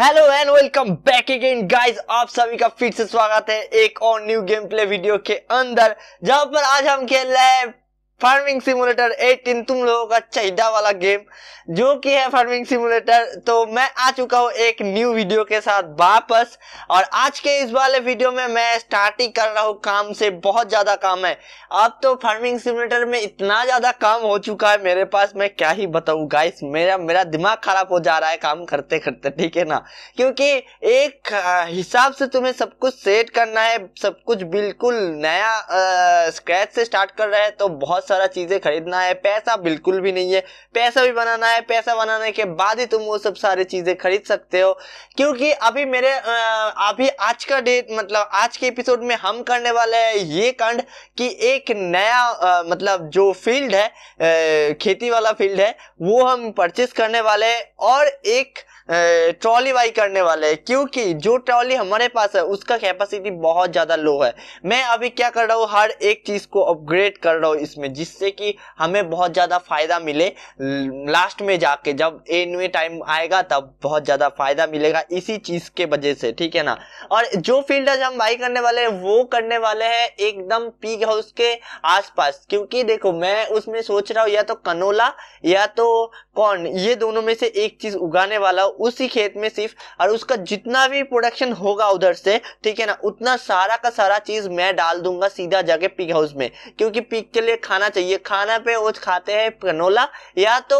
hello and welcome back again guys आप सभी का फिर से स्वागत है एक और न्यू गेम प्ले वीडियो के अंदर जहां पर आज हम खेल रहे हैं फार्मिंग सिमुलेटर 18 तुम लोगों का चाहिदा वाला गेम जो कि है फार्मिंग सिमुलेटर तो मैं आ चुका हूँ एक न्यू वीडियो के साथ वापस और आज के इस वाले वीडियो में मैं स्टार्टिंग कर रहा हूँ काम से बहुत ज़्यादा काम है अब तो फार्मिंग सिमुलेटर में इतना ज़्यादा काम हो चुका है मेरे पास मैं क्या ही बताऊँ गाइस मेरा मेरा दिमाग खराब हो जा रहा है काम करते करते ठीक है ना क्योंकि एक हिसाब से तुम्हें सब कुछ सेट करना है सब कुछ बिल्कुल नया स्क्रैच से स्टार्ट कर रहे हैं तो बहुत सारा चीज़ें खरीदना है पैसा बिल्कुल भी नहीं है पैसा भी बनाना है पैसा बनाने के बाद ही तुम वो सब सारी चीज़ें खरीद सकते हो क्योंकि अभी मेरे अभी आज का डेट मतलब आज के एपिसोड में हम करने वाले हैं ये कांड कि एक नया मतलब जो फील्ड है खेती वाला फील्ड है वो हम परचेस करने वाले हैं और एक आ, ट्रॉली बाई करने वाले हैं क्योंकि जो ट्रॉली हमारे पास है उसका कैपेसिटी बहुत ज़्यादा लो है मैं अभी क्या कर रहा हूँ हर एक चीज़ को अपग्रेड कर रहा हूँ इसमें जिससे कि हमें बहुत ज़्यादा फायदा मिले लास्ट में जाके जब एन टाइम आएगा तब बहुत ज़्यादा फायदा मिलेगा इसी चीज़ के वजह से ठीक है ना और जो फील्ड हम बाई करने वाले हैं वो करने वाले हैं एकदम पीक हाउस के आसपास क्योंकि देखो मैं उसमें सोच रहा हूँ या तो कनोला या तो कौन ये दोनों में से एक चीज़ उगाने वाला हूँ उसी खेत में सिर्फ और उसका जितना भी प्रोडक्शन होगा उधर से ठीक है ना उतना सारा का सारा चीज मैं डाल दूंगा सीधा जाके पिग हाउस में क्योंकि पिग के लिए खाना चाहिए खाना पे वो खाते हैं कनोला या तो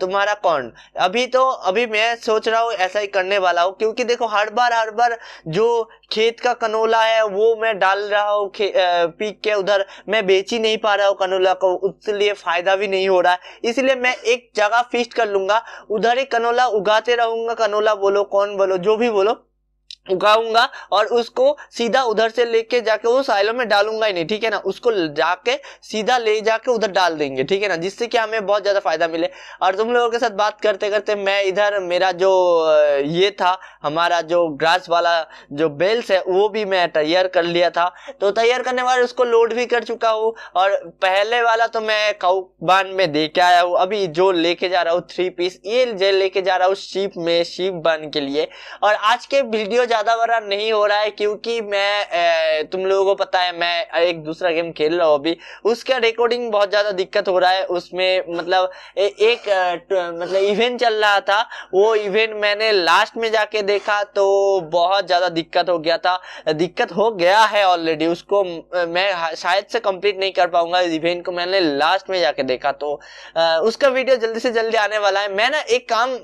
तुम्हारा कौन अभी तो अभी मैं सोच रहा हूँ ऐसा ही करने वाला हूँ क्योंकि देखो हर बार हर बार जो खेत का कनोला है वो मैं डाल रहा हूँ पीक के उधर मैं बेच ही नहीं पा रहा हूँ कनोला को उसके फायदा भी नहीं हो रहा है इसलिए मैं एक जगह फिक्स कर लूंगा उधर ही कनोला उगाते रहूंगा कनोला बोलो कौन बोलो जो भी बोलो उगाऊंगा और उसको सीधा उधर से लेके जाके उस आइलो में डालूंगा ही नहीं ठीक है ना उसको जाके सीधा ले जाके उधर डाल देंगे ठीक है ना जिससे कि हमें बहुत ज़्यादा फायदा मिले और तुम लोगों के साथ बात करते करते मैं इधर मेरा जो ये था हमारा जो ग्रास वाला जो बेल्स है वो भी मैं तैयार कर लिया था तो तैयार करने वाले उसको लोड भी कर चुका हूँ और पहले वाला तो मैं काउबान में दे के आया हूँ अभी जो लेके जा रहा हूँ थ्री पीस ये लेके जा रहा हूँ शीप में शीप बन के लिए और आज के वीडियो ज्यादा बड़ा नहीं हो रहा है क्योंकि मैं तुम लोगों को पता है मैं एक दूसरा गेम खेल रहा हूँ अभी उसका रिकॉर्डिंग बहुत ज्यादा दिक्कत हो रहा है उसमें मतलब ए, एक मतलब इवेंट चल रहा था वो इवेंट मैंने लास्ट में जाके देखा तो बहुत ज्यादा दिक्कत हो गया था दिक्कत हो गया है ऑलरेडी उसको मैं शायद से कंप्लीट नहीं कर पाऊंगा इवेंट को मैंने लास्ट में जाके देखा तो उसका वीडियो जल्दी से जल्दी आने वाला है मैं ना एक काम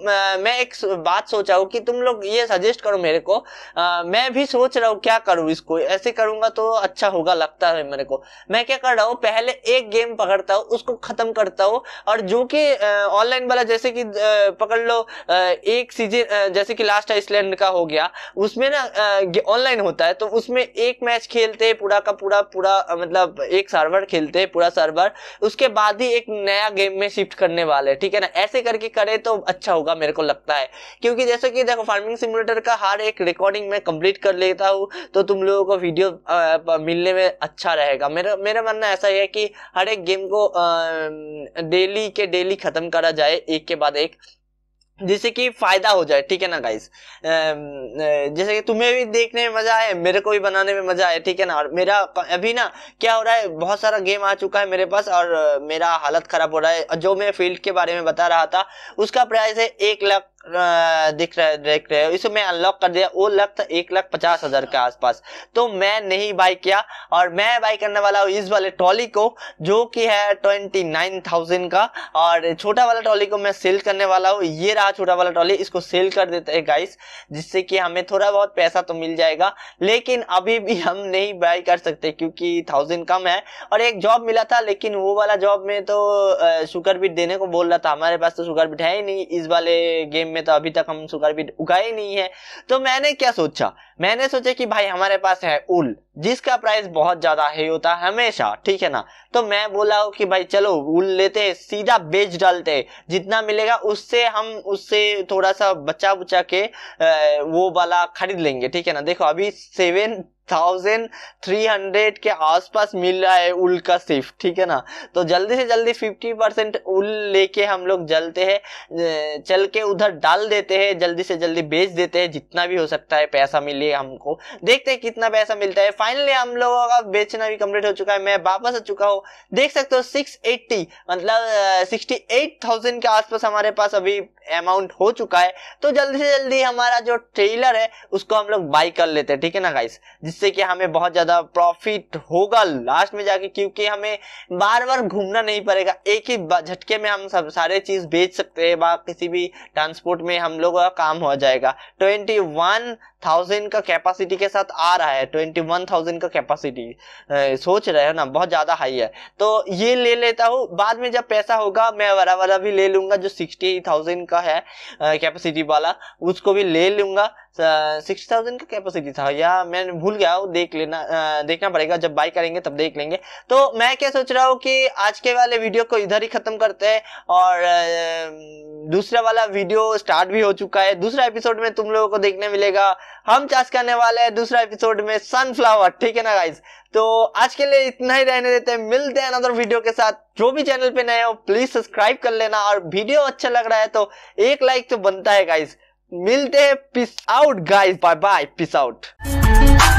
मैं एक बात सोचा हूँ कि तुम लोग ये सजेस्ट करो मेरे को आ, मैं भी सोच रहा हूँ क्या करूँ इसको ऐसे करूंगा तो अच्छा होगा लगता है मेरे को मैं क्या कर रहा हूँ पहले एक गेम पकड़ता हूँ उसको खत्म करता हूँ और जो कि ऑनलाइन वाला जैसे कि पकड़ लो एक सीजन जैसे कि लास्ट आइसलैंड का हो गया उसमें ना ऑनलाइन होता है तो उसमें एक मैच खेलते पूरा का पूरा पूरा मतलब एक सर्वर खेलते पूरा सर्वर उसके बाद ही एक नया गेम में शिफ्ट करने वाले ठीक है ना ऐसे करके करे तो अच्छा होगा मेरे को लगता है क्योंकि जैसे कि देखो फार्मिंग सिमुलेटर का हर एक रिकॉर्ड रिकॉर्डिंग मैं कंप्लीट कर लेता हूँ तो तुम लोगों को वीडियो मिलने में अच्छा रहेगा मेरा मेरा मानना ऐसा है कि हर एक गेम को डेली के डेली ख़त्म करा जाए एक के बाद एक जिससे कि फायदा हो जाए ठीक है ना गाइस जैसे कि तुम्हें भी देखने में मजा आए मेरे को भी बनाने में मजा आए ठीक है ना और मेरा अभी ना क्या हो रहा है बहुत सारा गेम आ चुका है मेरे पास और मेरा हालत खराब हो रहा है जो मैं फील्ड के बारे में बता रहा था उसका प्राइस है एक लाख दिख रहा देख रहे हो इसमें अनलॉक कर दिया वो लग था एक लाख पचास हजार के आसपास तो मैं नहीं बाई किया और मैं बाई करने वाला हूँ इस वाले ट्रॉली को जो कि है ट्वेंटी नाइन थाउजेंड का और छोटा वाला ट्रॉली को मैं सेल करने वाला हूँ ये रहा छोटा वाला ट्रॉली इसको सेल कर देते हैं गाइस जिससे कि हमें थोड़ा बहुत पैसा तो मिल जाएगा लेकिन अभी भी हम नहीं बाई कर सकते क्योंकि थाउजेंड कम है और एक जॉब मिला था लेकिन वो वाला जॉब में तो शुगर बीट देने को बोल रहा था हमारे पास तो शुगर बीट है ही नहीं इस वाले गेम टाइम में तो अभी तक हम सुगर बीट उगाए नहीं है तो मैंने क्या सोचा मैंने सोचा कि भाई हमारे पास है उल जिसका प्राइस बहुत ज्यादा है होता है हमेशा ठीक है ना तो मैं बोला हूँ कि भाई चलो उल लेते सीधा बेच डालते जितना मिलेगा उससे हम उससे थोड़ा सा बचा बुचा के वो वाला खरीद लेंगे ठीक है ना देखो अभी सेवन थाउजेंड थ्री हंड्रेड के आसपास मिल रहा है उल का सिर्फ ठीक है ना तो जल्दी से जल्दी फिफ्टी परसेंट उल लेके हम लोग जलते हैं चल के उधर डाल देते हैं जल्दी से जल्दी बेच देते हैं जितना भी हो सकता है पैसा मिले हमको देखते हैं कितना पैसा मिलता है फाइनली हम लोगों का बेचना भी कम्प्लीट हो चुका है मैं वापस आ चुका हूँ देख सकते हो सिक्स एट्टी मतलब सिक्सटी एट थाउजेंड के आसपास हमारे पास अभी अमाउंट हो चुका है तो जल्दी से जल्दी हमारा जो ट्रेलर है उसको हम लोग बाई कर लेते हैं ठीक है ना गाइस जिससे कि हमें बहुत ज़्यादा प्रॉफिट होगा लास्ट में जाके क्योंकि हमें बार बार घूमना नहीं पड़ेगा एक ही झटके में हम सब सारे चीज़ बेच सकते हैं किसी भी ट्रांसपोर्ट में हम लोगों का काम हो जाएगा ट्वेंटी वन थाउजेंड का कैपेसिटी के साथ आ रहा है ट्वेंटी वन थाउजेंड का कैपेसिटी सोच रहे हो ना बहुत ज़्यादा हाई है तो ये ले लेता हूँ बाद में जब पैसा होगा मैं वाला वाला भी ले लूंगा जो सिक्सटी थाउजेंड का है कैपेसिटी वाला उसको भी ले लूंगा सिक्सटी थाउजेंड का कैपेसिटी था या मैं भूल गया हूँ देख लेना आ, देखना पड़ेगा जब बाई करेंगे तब देख लेंगे तो मैं क्या सोच रहा हूँ कि आज के वाले वीडियो को इधर ही खत्म करते हैं और दूसरा वाला वीडियो स्टार्ट भी हो चुका है दूसरा एपिसोड में तुम लोगों को देखने मिलेगा हम चार्ज करने वाले हैं दूसरा एपिसोड में सनफ्लावर ठीक है ना गाइज तो आज के लिए इतना ही रहने देते हैं मिलते हैं अनदर वीडियो के साथ जो भी चैनल पे नए हो प्लीज सब्सक्राइब कर लेना और वीडियो अच्छा लग रहा है तो एक लाइक तो बनता है गाइज मिलते हैं peace out guys bye bye peace out